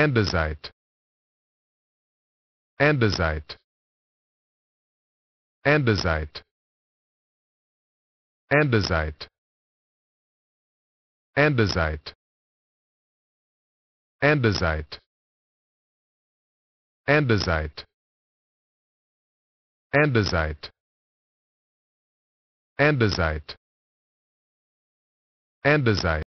andesite andesite andesite andesite andesite andesite andesite andesite andesite andesite